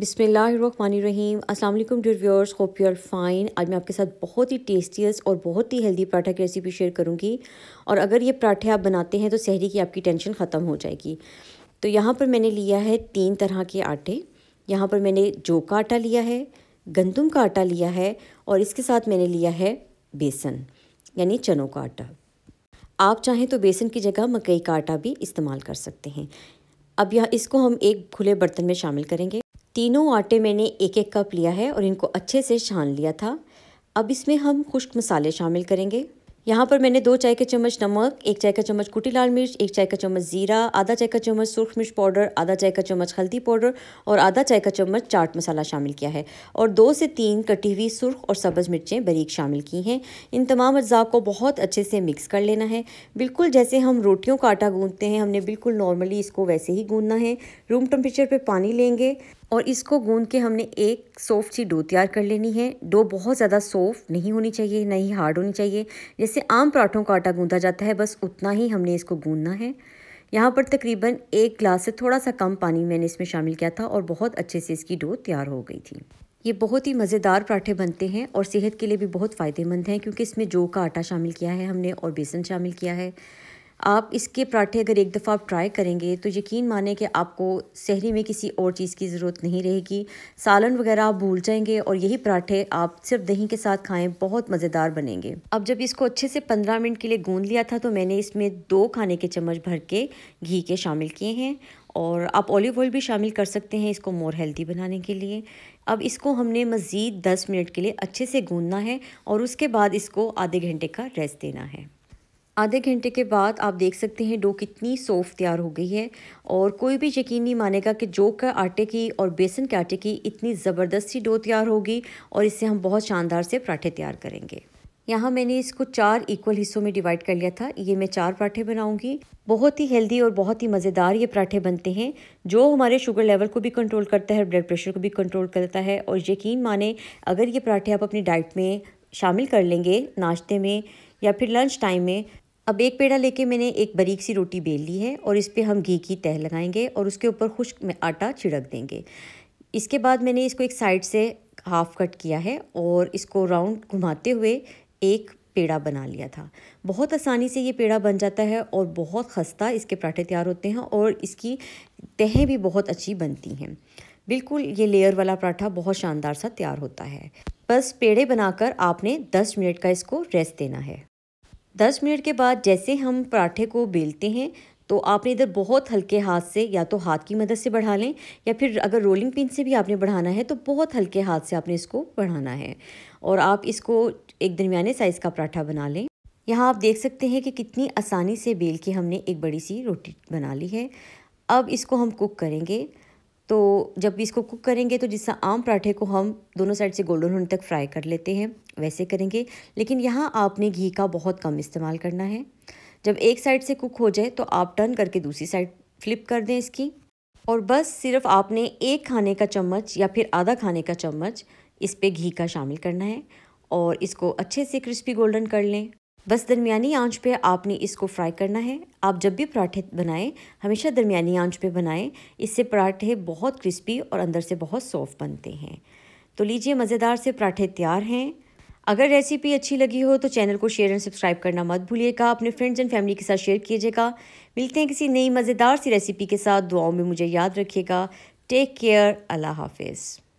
बिसमीम अस्सलाम डर dear viewers hope you are fine आज मैं आपके साथ बहुत ही टेस्टियस और बहुत ही हेल्दी पराठा की रेसिपी शेयर करूँगी और अगर ये पराठे आप बनाते हैं तो शहरी की आपकी टेंशन ख़त्म हो जाएगी तो यहाँ पर मैंने लिया है तीन तरह के आटे यहाँ पर मैंने जो का आटा लिया है गंदम का आटा लिया है और इसके साथ मैंने लिया है बेसन यानी चनों का आटा आप चाहें तो बेसन की जगह मकई का आटा भी इस्तेमाल कर सकते हैं अब यह इसको हम एक खुले बर्तन में शामिल करेंगे तीनों आटे मैंने एक एक कप लिया है और इनको अच्छे से छान लिया था अब इसमें हम खुश्क मसाले शामिल करेंगे यहाँ पर मैंने दो चाय के चम्मच नमक एक चाय का चम्मच कुटी लाल मिर्च एक चाय का चम्मच ज़ीरा आधा चाय का चम्मच सुरख मिर्च पाउडर आधा चाय का चम्मच हल्दी पाउडर और आधा चाय का चम्मच चाट मसाला शामिल किया है और दो से तीन कटी हुई सुर्ख और सब्ज़ मिर्चें बरीक शामिल की हैं इन तमाम अज्जा को बहुत अच्छे से मिक्स कर लेना है बिल्कुल जैसे हम रोटियों का आटा गूँधते हैं हमने बिल्कुल नॉर्मली इसको वैसे ही गूँधना है रूम टेम्परेचर पर पानी लेंगे और इसको गूंद के हमने एक सॉफ्ट सी डो तैयार कर लेनी है डो बहुत ज़्यादा सॉफ्ट नहीं होनी चाहिए ना ही हार्ड होनी चाहिए जैसे आम पराठों का आटा गूंदा जाता है बस उतना ही हमने इसको गूंदना है यहाँ पर तकरीबन एक ग्लास से थोड़ा सा कम पानी मैंने इसमें शामिल किया था और बहुत अच्छे से इसकी डो तैयार हो गई थी ये बहुत ही मज़ेदार पराठे बनते हैं और सेहत के लिए भी बहुत फ़ायदेमंद हैं क्योंकि इसमें जौ का आटा शामिल किया है हमने और बेसन शामिल किया है आप इसके पराठे अगर एक दफ़ा आप ट्राई करेंगे तो यकीन माने कि आपको सहरी में किसी और चीज़ की ज़रूरत नहीं रहेगी सालन वगैरह आप भूल जाएंगे और यही पराठे आप सिर्फ दही के साथ खाएं बहुत मज़ेदार बनेंगे अब जब इसको अच्छे से पंद्रह मिनट के लिए गूंद लिया था तो मैंने इसमें दो खाने के चम्मच भर के घी के शामिल किए हैं और आप ऑलिव ऑयल भी शामिल कर सकते हैं इसको मोर हेल्दी बनाने के लिए अब इसको हमने मज़ीद दस मिनट के लिए अच्छे से गूँधना है और उसके बाद इसको आधे घंटे का रेस्ट देना है आधे घंटे के बाद आप देख सकते हैं डो कितनी सॉफ्ट तैयार हो गई है और कोई भी यकीन नहीं मानेगा कि जो का आटे की और बेसन के आटे की इतनी ज़बरदस्ती डो तैयार होगी और इससे हम बहुत शानदार से पराठे तैयार करेंगे यहाँ मैंने इसको चार इक्वल हिस्सों में डिवाइड कर लिया था ये मैं चार पराठे बनाऊंगी बहुत ही हेल्दी और बहुत ही मज़ेदार ये पराठे बनते हैं जो हमारे शुगर लेवल को भी कंट्रोल करता है ब्लड प्रेशर को भी कंट्रोल करता है और यकीन माने अगर ये पराठे आप अपनी डाइट में शामिल कर लेंगे नाश्ते में या फिर लंच टाइम में अब एक पेड़ा लेके मैंने एक बारीक सी रोटी बेल ली है और इस पर हम घी की तह लगाएंगे और उसके ऊपर खुश्क आटा छिड़क देंगे इसके बाद मैंने इसको एक साइड से हाफ कट किया है और इसको राउंड घुमाते हुए एक पेड़ा बना लिया था बहुत आसानी से ये पेड़ा बन जाता है और बहुत खस्ता इसके पराठे तैयार होते हैं और इसकी तहें भी बहुत अच्छी बनती हैं बिल्कुल ये लेयर वाला पराठा बहुत शानदार सा तैयार होता है बस पेड़े बनाकर आपने 10 मिनट का इसको रेस्ट देना है 10 मिनट के बाद जैसे हम पराठे को बेलते हैं तो आपने इधर बहुत हल्के हाथ से या तो हाथ की मदद से बढ़ा लें या फिर अगर रोलिंग पिन से भी आपने बढ़ाना है तो बहुत हल्के हाथ से आपने इसको बढ़ाना है और आप इसको एक दरमियाने साइज़ का पराठा बना लें यहाँ आप देख सकते हैं कि कितनी आसानी से बेल के हमने एक बड़ी सी रोटी बना ली है अब इसको हम कुक करेंगे तो जब इसको कुक करेंगे तो जिस आम पराठे को हम दोनों साइड से गोल्डन होने तक फ्राई कर लेते हैं वैसे करेंगे लेकिन यहाँ आपने घी का बहुत कम इस्तेमाल करना है जब एक साइड से कुक हो जाए तो आप टर्न करके दूसरी साइड फ्लिप कर दें इसकी और बस सिर्फ आपने एक खाने का चम्मच या फिर आधा खाने का चम्मच इस पर घी का शामिल करना है और इसको अच्छे से क्रिस्पी गोल्डन कर लें बस दरमियानी आंच पे आपने इसको फ्राई करना है आप जब भी पराठे बनाएं हमेशा दरमियानी आंच पे बनाएं इससे पराठे बहुत क्रिस्पी और अंदर से बहुत सॉफ्ट बनते हैं तो लीजिए मज़ेदार से पराठे तैयार हैं अगर रेसिपी अच्छी लगी हो तो चैनल को शेयर एंड सब्सक्राइब करना मत भूलिएगा अपने फ्रेंड्स एंड फैमिली के साथ शेयर कीजिएगा मिलते हैं किसी नई मज़ेदार सी रेसिपी के साथ दुआओं में मुझे याद रखिएगा टेक केयर अल्लाह हाफिज़